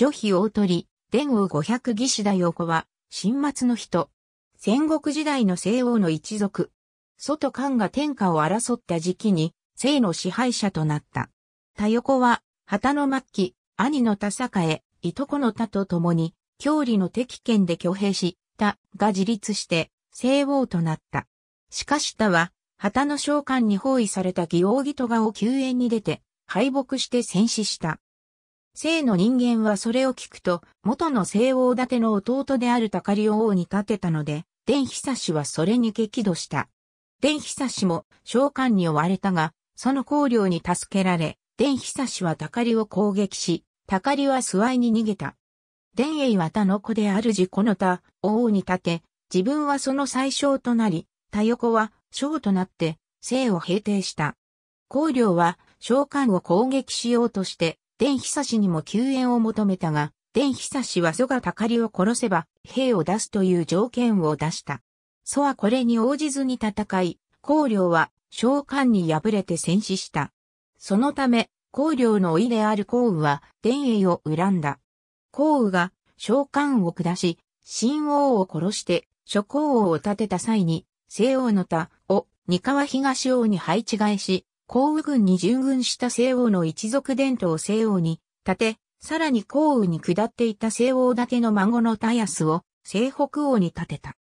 女妃大鳥、伝王五百義士大王子は、新末の人。戦国時代の西王の一族。外漢が天下を争った時期に、西の支配者となった。田横は、旗の末期、兄の田坂へ、いとこの田と共に、郷里の敵県で挙兵し、田が自立して、西王となった。しかし田は、旗の召喚に包囲された義王義戸がを救援に出て、敗北して戦死した。生の人間はそれを聞くと、元の聖王立ての弟である高利王に立てたので、伝久氏はそれに激怒した。伝久氏も召喚に追われたが、その考領に助けられ、伝久氏は高利を攻撃し、高利は諏訪に逃げた。伝栄は他の子である自己の他、王に立て、自分はその最小となり、他横は小となって、生を平定した。考領は召喚を攻撃しようとして、伝久氏にも救援を求めたが、伝久氏は蘇がたかりを殺せば、兵を出すという条件を出した。蘇はこれに応じずに戦い、公領は召喚に敗れて戦死した。そのため、公領のいである公羽は、伝英を恨んだ。公羽が召喚を下し、新王を殺して、諸公王を立てた際に、西王の他を、三河東王に配置替えし、皇羽軍に従軍した西欧の一族伝統西欧に立て、さらに皇羽に下っていた西欧だけの孫の田安を西北王に立てた。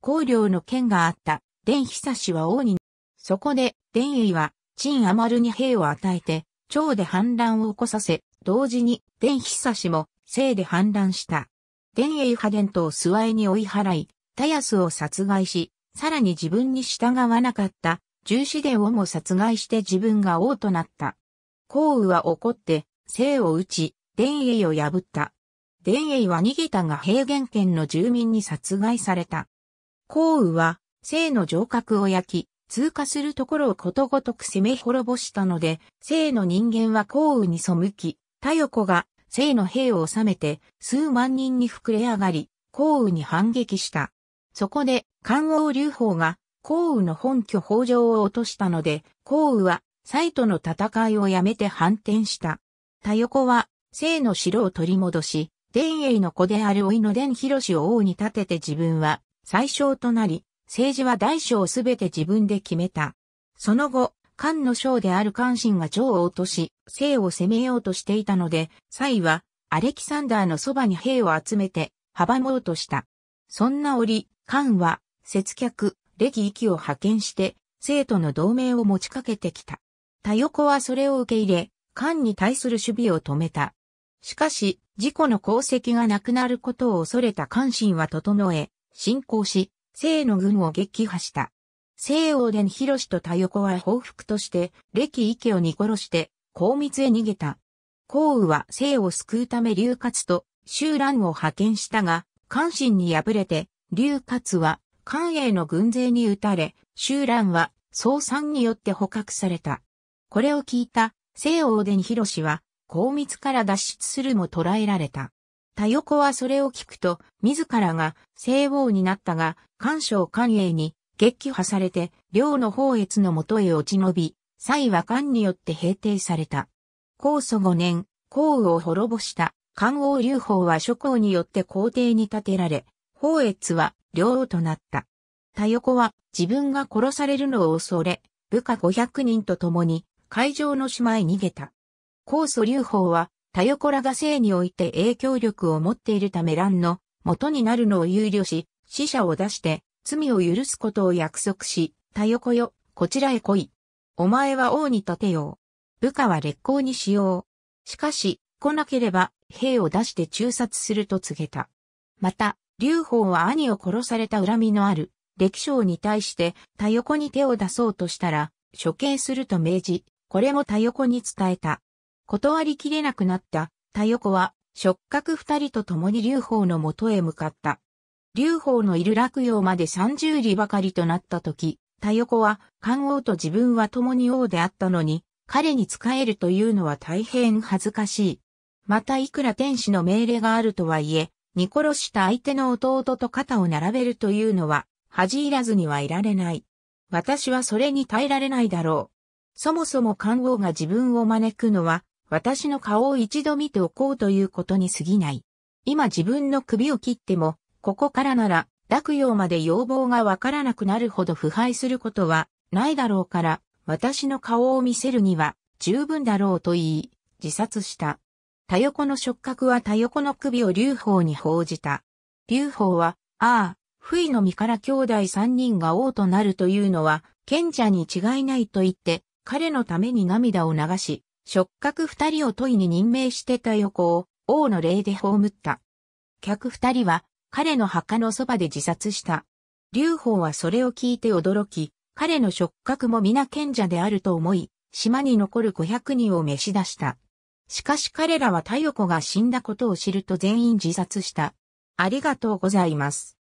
皇領の剣があった伝久氏は王に、そこで伝英は陳余に兵を与えて、長で反乱を起こさせ、同時に伝久氏も生で反乱した。伝英派伝統諏訪へに追い払い、田安を殺害し、さらに自分に従わなかった重視でをも殺害して自分が王となった。皇羽は怒って、生を打ち、伝栄を破った。伝栄は逃げたが平原県の住民に殺害された。皇羽は、生の城郭を焼き、通過するところをことごとく攻め滅ぼしたので、生の人間は皇羽に背き、太陽子が生の兵を収めて数万人に膨れ上がり、皇羽に反撃した。そこで、漢王劉邦が項羽の本拠北条を落としたので、項羽は、斎との戦いをやめて反転した。田横は、聖の城を取り戻し、伝英の子である老いの伝広氏を王に立てて自分は、最小となり、政治は大小すべて自分で決めた。その後、漢の将である関心が城を落とし、聖を攻めようとしていたので、蔡は、アレキサンダーのそばに兵を集めて、阻もうとした。そんな折、漢は、節客、レギ域を派遣して、生徒の同盟を持ちかけてきた。田横はそれを受け入れ、官に対する守備を止めた。しかし、事故の功績がなくなることを恐れた関心は整え、進行し、生の軍を撃破した。西欧で広と田横は報復として、歴池を煮殺して、高密へ逃げた。孔雨は西を救うため劉勝と周蘭を派遣したが、関心に敗れて、劉勝は官営の軍勢に撃たれ、集乱は総産によって捕獲された。これを聞いた西王でに広氏は、高密から脱出するも捕らえられた。田横はそれを聞くと、自らが西王になったが、官将官営に撃破されて、領の法越のとへ落ち延び、蔡は官によって平定された。高祖五年、皇羽を滅ぼした、漢王劉邦は諸侯によって皇帝に立てられ、法越は領王となった。田横は自分が殺されるのを恐れ、部下500人と共に会場の島へ逃げた。高祖劉邦は田横らが生において影響力を持っているため乱の元になるのを憂慮し、死者を出して罪を許すことを約束し、田横よ、こちらへ来い。お前は王に立てよう。部下は烈行にしよう。しかし、来なければ兵を出して中殺すると告げた。また、劉邦は兄を殺された恨みのある、歴将に対して、田横に手を出そうとしたら、処刑すると命じ、これも田横に伝えた。断りきれなくなった、田横は、触覚二人と共に劉邦の元へ向かった。劉邦のいる落葉まで三十里ばかりとなった時、田横は、漢王と自分は共に王であったのに、彼に仕えるというのは大変恥ずかしい。またいくら天使の命令があるとはいえ、煮殺した相手の弟と肩を並べるというのは、恥いらずにはいられない。私はそれに耐えられないだろう。そもそも官王が自分を招くのは、私の顔を一度見ておこうということに過ぎない。今自分の首を切っても、ここからなら、落葉まで要望がわからなくなるほど腐敗することはないだろうから、私の顔を見せるには十分だろうと言い、自殺した。タヨコの触覚はタヨコの首を劉邦に報じた。劉邦は、ああ、不意の身から兄弟三人が王となるというのは、賢者に違いないと言って、彼のために涙を流し、触覚二人を問いに任命してヨ横を、王の霊で葬った。客二人は、彼の墓のそばで自殺した。劉邦はそれを聞いて驚き、彼の触覚も皆賢者であると思い、島に残る500人を召し出した。しかし彼らは太陽子が死んだことを知ると全員自殺した。ありがとうございます。